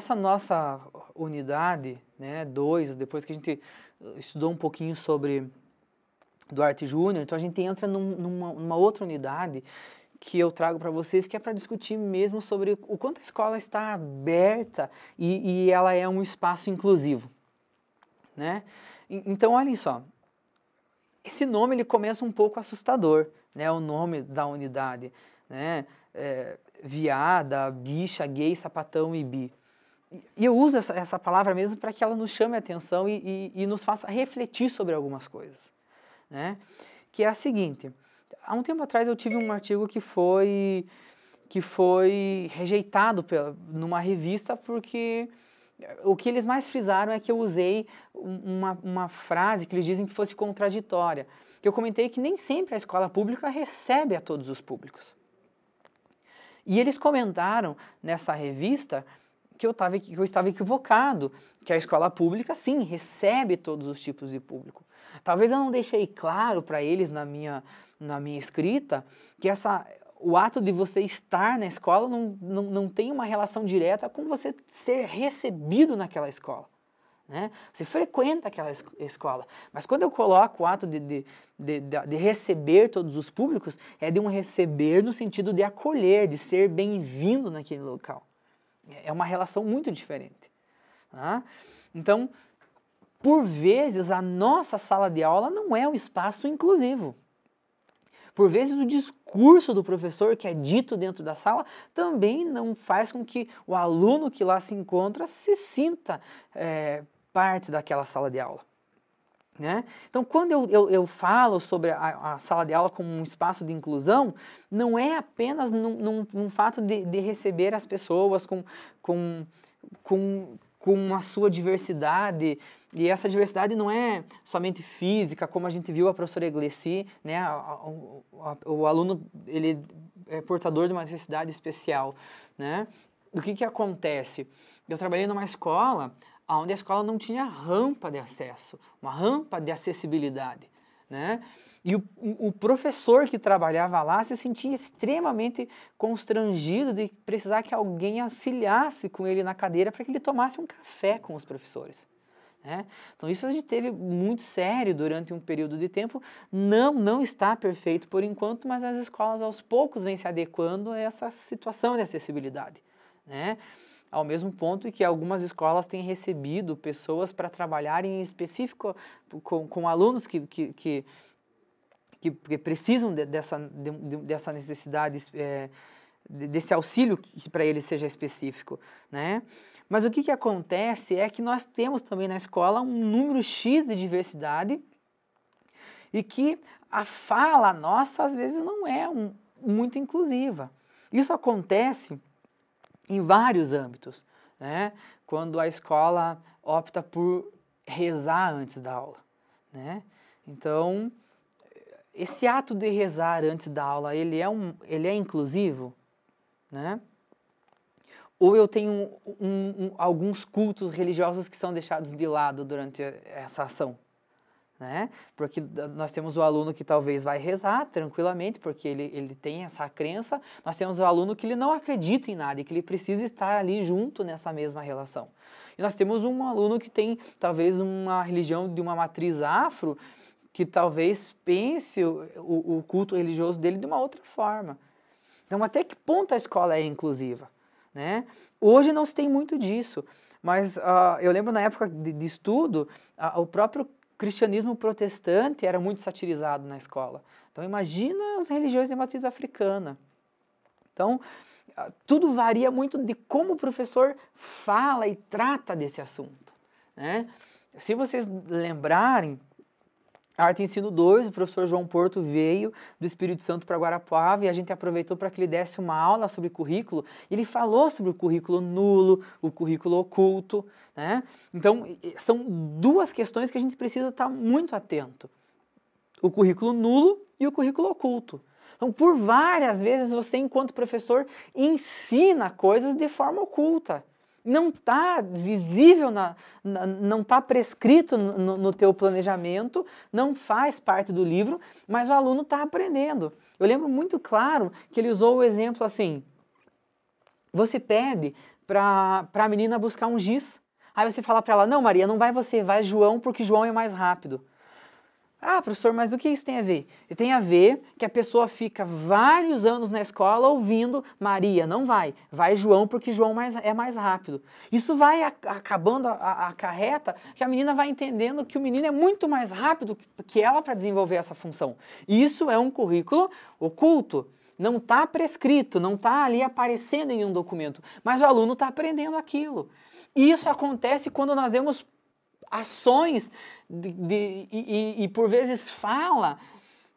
essa nossa unidade, né, dois, depois que a gente estudou um pouquinho sobre Duarte Júnior, então a gente entra num, numa, numa outra unidade que eu trago para vocês, que é para discutir mesmo sobre o quanto a escola está aberta e, e ela é um espaço inclusivo, né? Então, olhem só, esse nome ele começa um pouco assustador, né? O nome da unidade, né? É, viada, bicha, gay, sapatão e bi. E eu uso essa, essa palavra mesmo para que ela nos chame a atenção e, e, e, nos faça refletir sobre algumas coisas, né? Que é a seguinte: há um tempo atrás eu tive um artigo que foi que foi rejeitado pela, numa revista porque o que eles mais frisaram é que eu usei uma, uma frase que eles dizem que fosse contraditória. Que eu comentei que nem sempre a escola pública recebe a todos os públicos. E eles comentaram nessa revista que eu, tava, que eu estava equivocado, que a escola pública, sim, recebe todos os tipos de público. Talvez eu não deixei claro para eles na minha, na minha escrita que essa, o ato de você estar na escola não, não, não tem uma relação direta com você ser recebido naquela escola. Né? Você frequenta aquela escola. Mas quando eu coloco o ato de, de, de, de, receber todos os públicos, é de um receber no sentido de acolher, de ser bem-vindo naquele local. É uma relação muito diferente. Né? Então, por vezes, a nossa sala de aula não é um espaço inclusivo. Por vezes, o discurso do professor que é dito dentro da sala também não faz com que o aluno que lá se encontra se sinta é, parte daquela sala de aula. Né? Então, quando eu, eu, eu falo sobre a, a, sala de aula como um espaço de inclusão, não é apenas num, num, num fato de, de, receber as pessoas com, com, com, com a sua diversidade. E essa diversidade não é somente física, como a gente viu a professora Iglesi, né? o, o aluno ele é portador de uma necessidade especial. Né? O que, que acontece? Eu trabalhei numa escola onde a escola não tinha rampa de acesso, uma rampa de acessibilidade. Né? E o, o, professor que trabalhava lá se sentia extremamente constrangido de precisar que alguém auxiliasse com ele na cadeira para que ele tomasse um café com os professores. Né? Então isso a gente teve muito sério durante um período de tempo. Não, não está perfeito por enquanto, mas as escolas aos poucos vêm se adequando a essa situação de acessibilidade. Né? ao mesmo ponto que algumas escolas têm recebido pessoas para trabalhar em específico com, com alunos que, que, que, que precisam de, dessa, de, dessa necessidade, é, desse auxílio que para eles seja específico, né? Mas o que, que acontece é que nós temos também na escola um número X de diversidade e que a fala nossa às vezes não é um, muito inclusiva. Isso acontece em vários âmbitos. Né? Quando a escola opta por rezar antes da aula. Né? Então, esse ato de rezar antes da aula, ele é, um, ele é inclusivo? Né? Ou eu tenho um, um, alguns cultos religiosos que são deixados de lado durante essa ação? né? Porque nós temos o aluno que talvez vai rezar tranquilamente, porque ele, ele tem essa crença. Nós temos o aluno que ele não acredita em nada e que ele precisa estar ali junto nessa mesma relação. E nós temos um aluno que tem talvez uma religião de uma matriz afro, que talvez pense o, o, o culto religioso dele de uma outra forma. Então, até que ponto a escola é inclusiva? Né? Hoje não se tem muito disso, mas uh, eu lembro na época de, de estudo, uh, o próprio cristianismo protestante era muito satirizado na escola. Então imagina as religiões de matriz africana. Então, ah, tudo varia muito de como o professor fala e trata desse assunto. Né? Se vocês lembrarem, Arte Ensino 2, o professor João Porto veio do Espírito Santo para Guarapuava e a gente aproveitou para que ele desse uma aula sobre currículo. ele falou sobre o currículo nulo, o currículo oculto. Né? Então, são duas questões que a gente precisa estar tá muito atento. O currículo nulo e o currículo oculto. Então, por várias vezes você, enquanto professor, ensina coisas de forma oculta não está visível, na, na não está prescrito no, no teu planejamento, não faz parte do livro, mas o aluno está aprendendo. Eu lembro muito claro que ele usou o exemplo assim, você pede para a menina buscar um giz, aí você fala para ela, não Maria, não vai você, vai João, porque João é mais rápido. Ah, professor, mas o que isso tem a ver? Tem a ver que a pessoa fica vários anos na escola ouvindo Maria, não vai, vai João porque João mais, é mais rápido. Isso vai a, acabando a, a, carreta que a menina vai entendendo que o menino é muito mais rápido que ela para desenvolver essa função. Isso é um currículo oculto. Não está prescrito, não está ali aparecendo em um documento, mas o aluno está aprendendo aquilo. Isso acontece quando nós vemos ações de, de, e, e, por vezes fala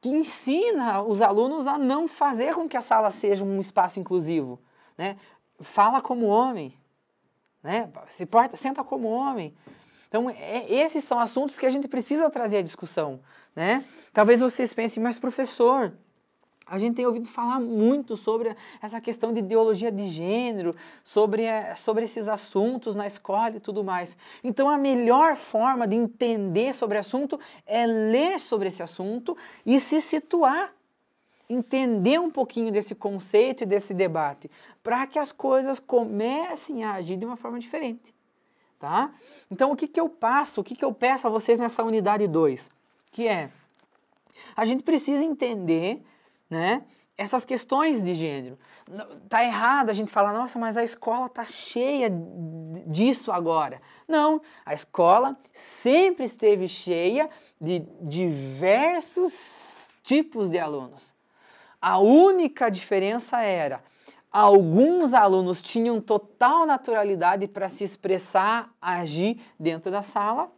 que ensina os alunos a não fazer com que a sala seja um espaço inclusivo. Né? Fala como homem, né? se porta, senta como homem. Então, é, esses são assuntos que a gente precisa trazer à discussão. Né? Talvez vocês pensem, mas professor, a gente tem ouvido falar muito sobre essa questão de ideologia de gênero, sobre, eh, sobre esses assuntos na escola e tudo mais. Então, a melhor forma de entender sobre o assunto é ler sobre esse assunto e se situar entender um pouquinho desse conceito e desse debate, para que as coisas comecem a agir de uma forma diferente. Tá? Então, o que, que eu passo, o que, que eu peço a vocês nessa unidade 2? Que é, a gente precisa entender né? Essas questões de gênero. Tá errado a gente falar, nossa, mas a escola tá cheia disso agora. Não, a escola sempre esteve cheia de diversos tipos de alunos. A única diferença era alguns alunos tinham total naturalidade para se expressar, agir dentro da sala,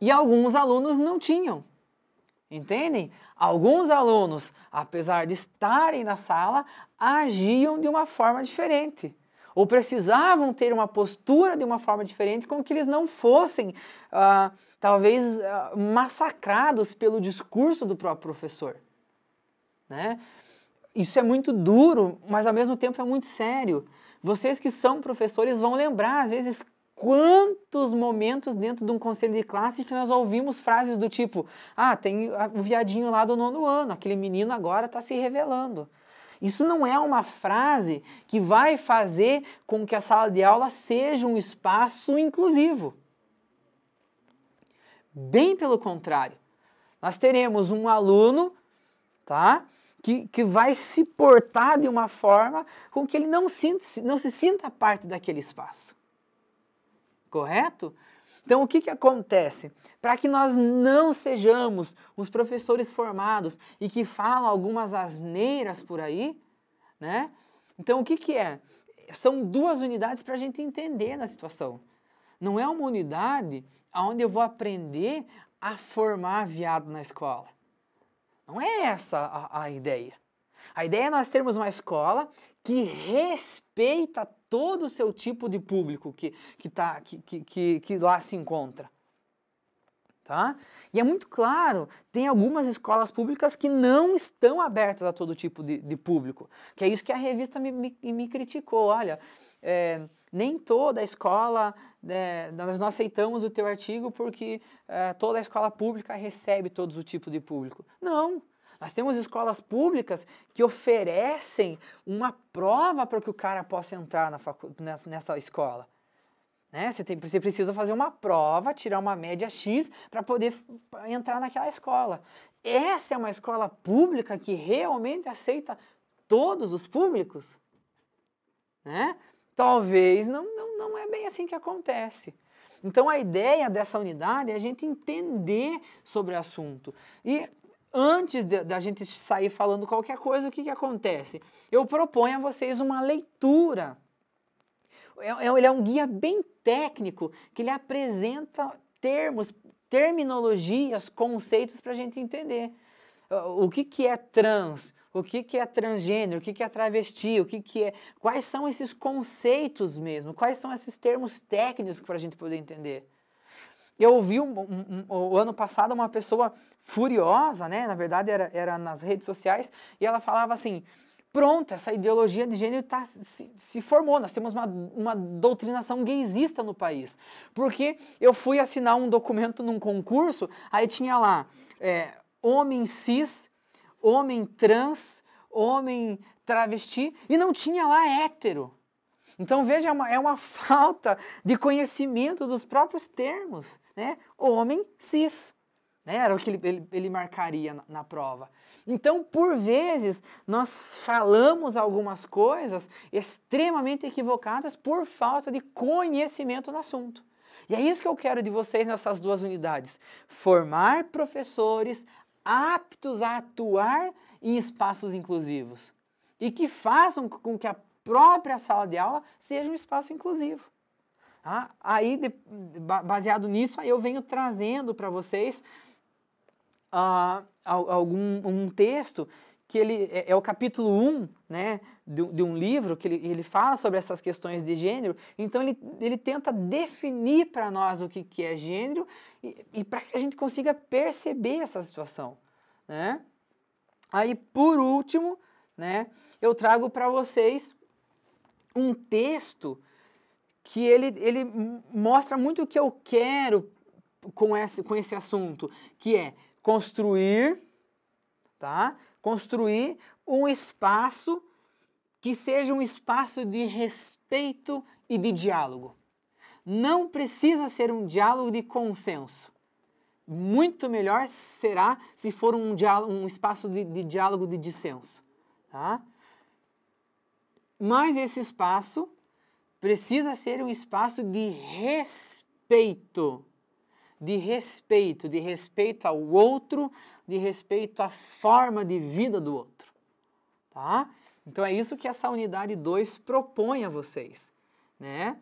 e alguns alunos não tinham. Entendem? Alguns alunos, apesar de estarem na sala, agiam de uma forma diferente ou precisavam ter uma postura de uma forma diferente, com que eles não fossem, ah, talvez, ah, massacrados pelo discurso do próprio professor. Né? Isso é muito duro, mas ao mesmo tempo é muito sério. Vocês que são professores vão lembrar, às vezes, quantos momentos dentro de um conselho de classe que nós ouvimos frases do tipo: ah, tem o viadinho lá do nono ano, aquele menino agora está se revelando. Isso não é uma frase que vai fazer com que a sala de aula seja um espaço inclusivo. Bem pelo contrário, nós teremos um aluno, tá? Que, que vai se portar de uma forma com que ele não, sinta, não se sinta parte daquele espaço correto? Então, o que, que acontece? Para que nós não sejamos os professores formados e que falam algumas asneiras por aí, né? Então, o que, que é? São duas unidades para a gente entender na situação. Não é uma unidade onde eu vou aprender a formar viado na escola. Não é essa a, a ideia. A ideia é nós termos uma escola que respeita todo o seu tipo de público que, que, tá, que, que, que lá se encontra. Tá? E é muito claro, tem algumas escolas públicas que não estão abertas a todo tipo de, de público. Que é isso que a revista me, me, me criticou. Olha, é, nem toda a escola, é, nós não aceitamos o teu artigo porque é, toda a escola pública recebe todos os tipos de público. Não, nós temos escolas públicas que oferecem uma prova para que o cara possa entrar na facu nessa, nessa escola. Né? Você, tem, você precisa fazer uma prova, tirar uma média X para poder entrar naquela escola. Essa é uma escola pública que realmente aceita todos os públicos? Né? Talvez não, não, não é bem assim que acontece. Então a ideia dessa unidade é a gente entender sobre o assunto. E antes da gente sair falando qualquer coisa, o que, que acontece? Eu proponho a vocês uma leitura. É, é, ele é um guia bem técnico, que ele apresenta termos, terminologias, conceitos para a gente entender. O que, que é trans? O que, que é transgênero? O que, que é travesti? O que, que é. Quais são esses conceitos mesmo? Quais são esses termos técnicos para a gente poder entender? Eu ouvi um, um, um, o ano passado uma pessoa furiosa, né? Na verdade era, era nas redes sociais, e ela falava assim: pronto, essa ideologia de gênero tá, se, se formou, nós temos uma, uma doutrinação gaysista no país. Porque eu fui assinar um documento num concurso, aí tinha lá é, homem cis, homem trans, homem travesti, e não tinha lá hétero. Então veja, é uma, é uma falta de conhecimento dos próprios termos, né? Homem cis, né? era o que ele, ele, ele marcaria na, na prova. Então, por vezes, nós falamos algumas coisas extremamente equivocadas por falta de conhecimento no assunto. E é isso que eu quero de vocês nessas duas unidades: formar professores aptos a atuar em espaços inclusivos e que façam com que a própria sala de aula seja um espaço inclusivo. Tá? Aí, de, baseado nisso, aí eu venho trazendo para vocês uh, algum um texto que ele é, é o capítulo 1 um, né, de, de, um livro que ele, ele fala sobre essas questões de gênero, então ele, ele tenta definir para nós o que, que é gênero e, e para que a gente consiga perceber essa situação. Né? Aí, por último, né, eu trago para vocês um texto que ele, ele mostra muito o que eu quero com esse, com esse assunto, que é construir, tá? Construir um espaço que seja um espaço de respeito e de diálogo. Não precisa ser um diálogo de consenso. Muito melhor será se for um, diálogo, um espaço de, de diálogo de dissenso. Tá? Mas esse espaço precisa ser um espaço de respeito. De respeito, de respeito ao outro, de respeito à forma de vida do outro. Tá? Então é isso que essa unidade 2 propõe a vocês, né?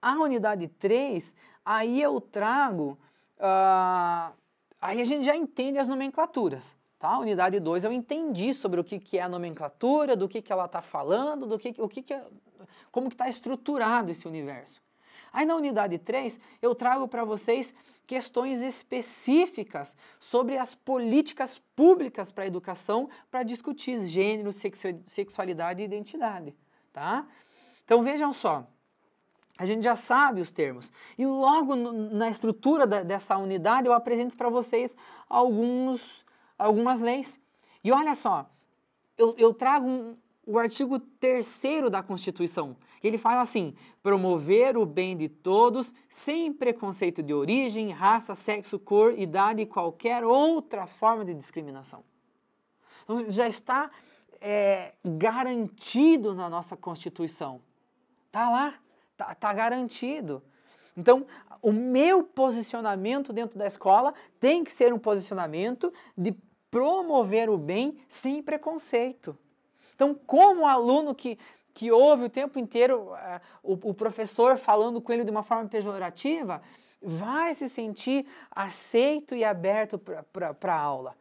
A unidade 3, aí eu trago, uh, aí a gente já entende as nomenclaturas. Tá? Unidade 2 eu entendi sobre o que, que é a nomenclatura, do que, que ela está falando, do que, o que, que é, como que está estruturado esse universo. Aí na unidade 3 eu trago para vocês questões específicas sobre as políticas públicas para a educação para discutir gênero, sexualidade e identidade. Tá? Então vejam só, a gente já sabe os termos. E logo no, na estrutura da, dessa unidade eu apresento para vocês alguns algumas leis. E olha só, eu, eu trago um, o artigo 3 da Constituição. Ele fala assim: promover o bem de todos, sem preconceito de origem, raça, sexo, cor, idade e qualquer outra forma de discriminação. Então, já está é, garantido na nossa Constituição. Está lá, está tá garantido. Então, o meu posicionamento dentro da escola tem que ser um posicionamento de promover o bem sem preconceito. Então, como o aluno que, que ouve o tempo inteiro uh, o, o professor falando com ele de uma forma pejorativa, vai se sentir aceito e aberto para a aula.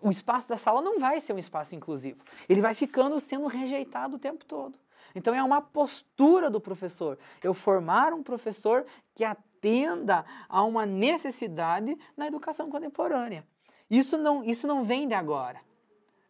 O espaço da sala não vai ser um espaço inclusivo. Ele vai ficando sendo rejeitado o tempo todo. Então é uma postura do professor. Eu formar um professor que atenda a uma necessidade na educação contemporânea. Isso não, isso não vem de agora.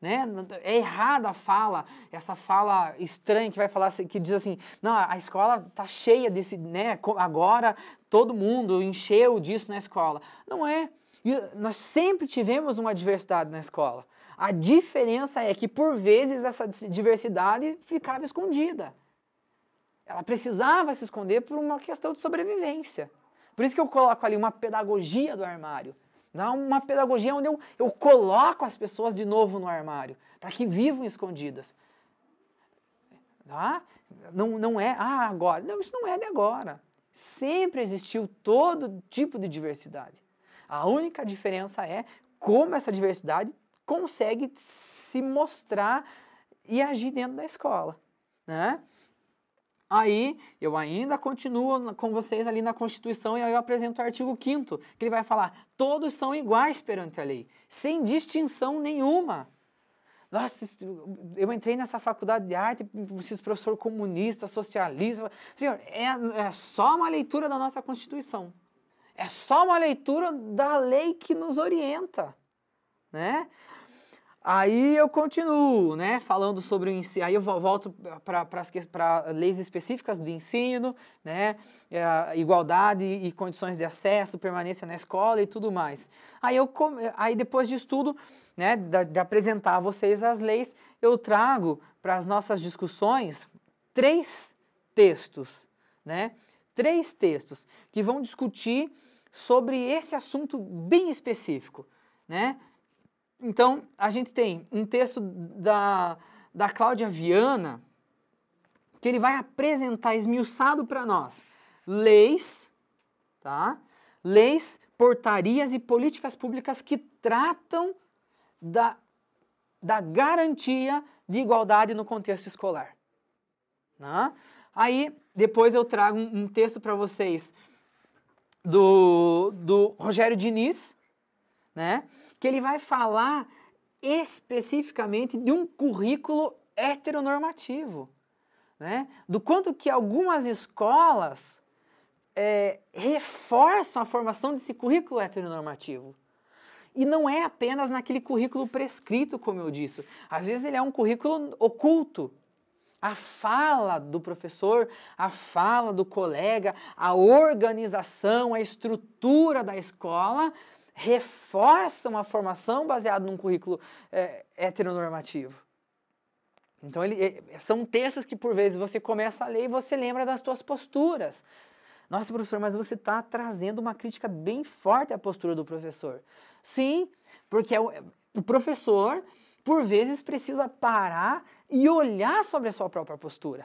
Né? É errada a fala, essa fala estranha que vai falar assim, que diz assim, não, a escola tá cheia desse, né? Agora todo mundo encheu disso na escola. Não é. E nós sempre tivemos uma diversidade na escola. A diferença é que por vezes essa diversidade ficava escondida. Ela precisava se esconder por uma questão de sobrevivência. Por isso que eu coloco ali uma pedagogia do armário. Dá uma pedagogia onde eu, eu coloco as pessoas de novo no armário, para que vivam escondidas. Tá? Não, não é, ah, agora. Não, isso não é de agora. Sempre existiu todo tipo de diversidade. A única diferença é como essa diversidade consegue se mostrar e agir dentro da escola. Né? Aí eu ainda continuo com vocês ali na Constituição e aí eu apresento o artigo 5 que ele vai falar: todos são iguais perante a lei, sem distinção nenhuma. Nossa, eu entrei nessa faculdade de arte, esses professor comunista, socialista. Senhor, é, é só uma leitura da nossa Constituição. É só uma leitura da lei que nos orienta. Né? Aí eu continuo, né, falando sobre o ensino, aí eu volto para leis específicas de ensino, né, é, igualdade e condições de acesso, permanência na escola e tudo mais. Aí, eu, aí depois disso tudo, né, de, de apresentar a vocês as leis, eu trago para as nossas discussões três textos, né, três textos que vão discutir sobre esse assunto bem específico, né, então, a gente tem um texto da, da Cláudia Viana, que ele vai apresentar esmiuçado para nós leis, tá? Leis, portarias e políticas públicas que tratam da, da garantia de igualdade no contexto escolar. Né? Aí, depois eu trago um, um texto para vocês do, do Rogério Diniz, né? que ele vai falar especificamente de um currículo heteronormativo, né? do quanto que algumas escolas é, reforçam a formação desse currículo heteronormativo. E não é apenas naquele currículo prescrito, como eu disse. Às vezes ele é um currículo oculto. A fala do professor, a fala do colega, a organização, a estrutura da escola reforça uma formação baseada num currículo é, heteronormativo. Então, ele, eh, são textos que, por vezes, você começa a ler e você lembra das suas posturas. Nossa, professor, mas você está trazendo uma crítica bem forte à postura do professor. Sim, porque é o, é, o professor, por vezes, precisa parar e olhar sobre a sua própria postura.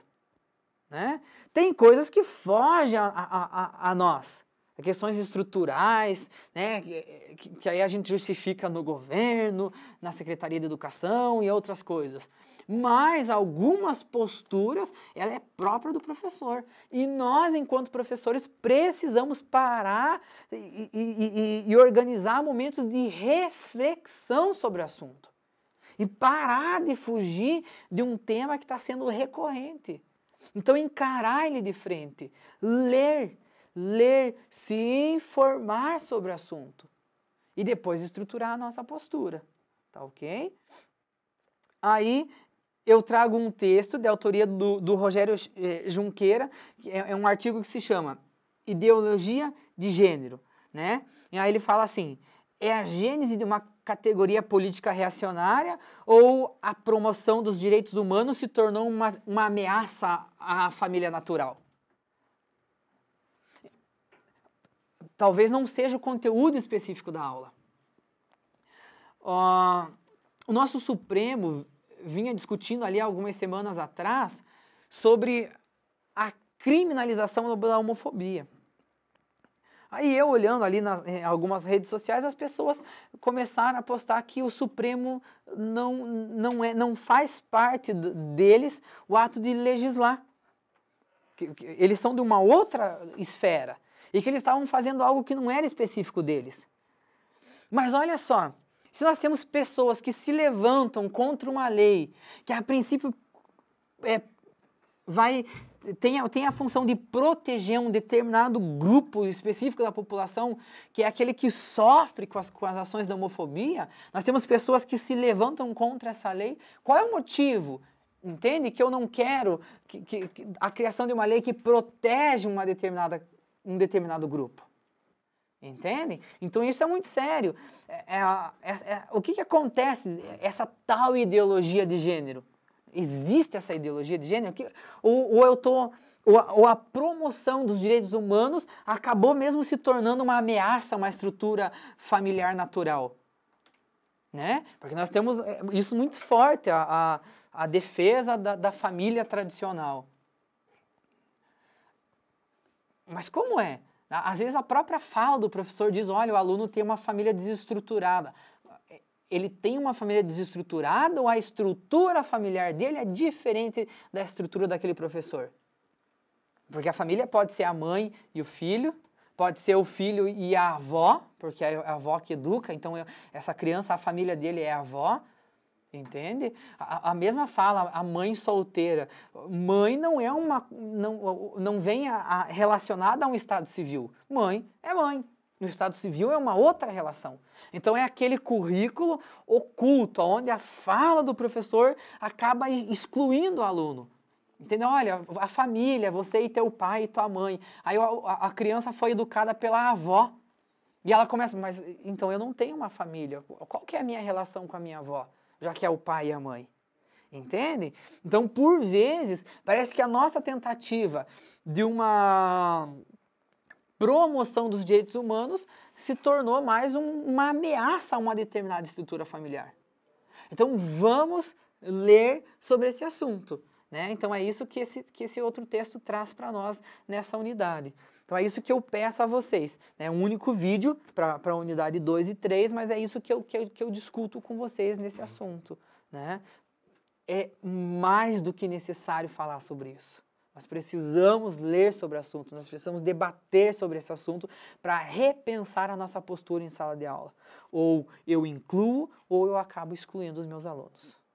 Né? Tem coisas que fogem a, a, a, a nós questões estruturais, né, que, que, aí a gente justifica no governo, na Secretaria de Educação e outras coisas. Mas algumas posturas, ela é própria do professor. E nós, enquanto professores, precisamos parar e, e, e, e organizar momentos de reflexão sobre o assunto. E parar de fugir de um tema que está sendo recorrente. Então, encarar ele de frente, ler, ler, se informar sobre o assunto e depois estruturar a nossa postura, tá ok? Aí eu trago um texto de autoria do, do Rogério eh, Junqueira, que é, é um artigo que se chama Ideologia de Gênero, né? E aí ele fala assim: é a gênese de uma categoria política reacionária ou a promoção dos direitos humanos se tornou uma, uma ameaça à família natural? Talvez não seja o conteúdo específico da aula. Uh, o nosso Supremo vinha discutindo ali algumas semanas atrás sobre a criminalização da homofobia. Aí eu olhando ali nas, em algumas redes sociais, as pessoas começaram a postar que o Supremo não, não, é, não faz parte deles o ato de legislar. Eles são de uma outra esfera e que eles estavam fazendo algo que não era específico deles. Mas olha só, se nós temos pessoas que se levantam contra uma lei que a princípio é, vai tem a, tem a função de proteger um determinado grupo específico da população, que é aquele que sofre com as, com as ações da homofobia, nós temos pessoas que se levantam contra essa lei. Qual é o motivo? Entende? Que eu não quero que, que, que a criação de uma lei que protege uma determinada um determinado grupo. Entendem? Então isso é muito sério. É, é, é, é, o que, que acontece, essa tal ideologia de gênero? Existe essa ideologia de gênero? Que, ou, ou eu tô, ou a, ou a promoção dos direitos humanos acabou mesmo se tornando uma ameaça a uma estrutura familiar natural? Né? Porque nós temos é, isso muito forte, a, a, a defesa da, da família tradicional. Mas como é? Às vezes a própria fala do professor diz: olha, o aluno tem uma família desestruturada. Ele tem uma família desestruturada ou a estrutura familiar dele é diferente da estrutura daquele professor? Porque a família pode ser a mãe e o filho, pode ser o filho e a avó, porque é a avó que educa, então essa criança, a família dele é a avó, Entende? A, a, mesma fala, a mãe solteira. Mãe não é uma. não, não vem a, a, relacionada a um Estado civil. Mãe é mãe. No Estado civil é uma outra relação. Então é aquele currículo oculto, onde a fala do professor acaba excluindo o aluno. Entendeu? Olha, a família, você e teu pai e tua mãe. Aí a, a criança foi educada pela avó. E ela começa, mas então eu não tenho uma família. Qual que é a minha relação com a minha avó? já que é o pai e a mãe. Entende? Então, por vezes, parece que a nossa tentativa de uma promoção dos direitos humanos se tornou mais um, uma ameaça a uma determinada estrutura familiar. Então, vamos ler sobre esse assunto. Né? Então, é isso que esse, que esse outro texto traz para nós nessa unidade. Então é isso que eu peço a vocês. É né? um único vídeo para a unidade 2 e 3, mas é isso que eu, que eu, que eu discuto com vocês nesse assunto. Né? É mais do que necessário falar sobre isso. Nós precisamos ler sobre o assunto, nós precisamos debater sobre esse assunto para repensar a nossa postura em sala de aula. Ou eu incluo ou eu acabo excluindo os meus alunos.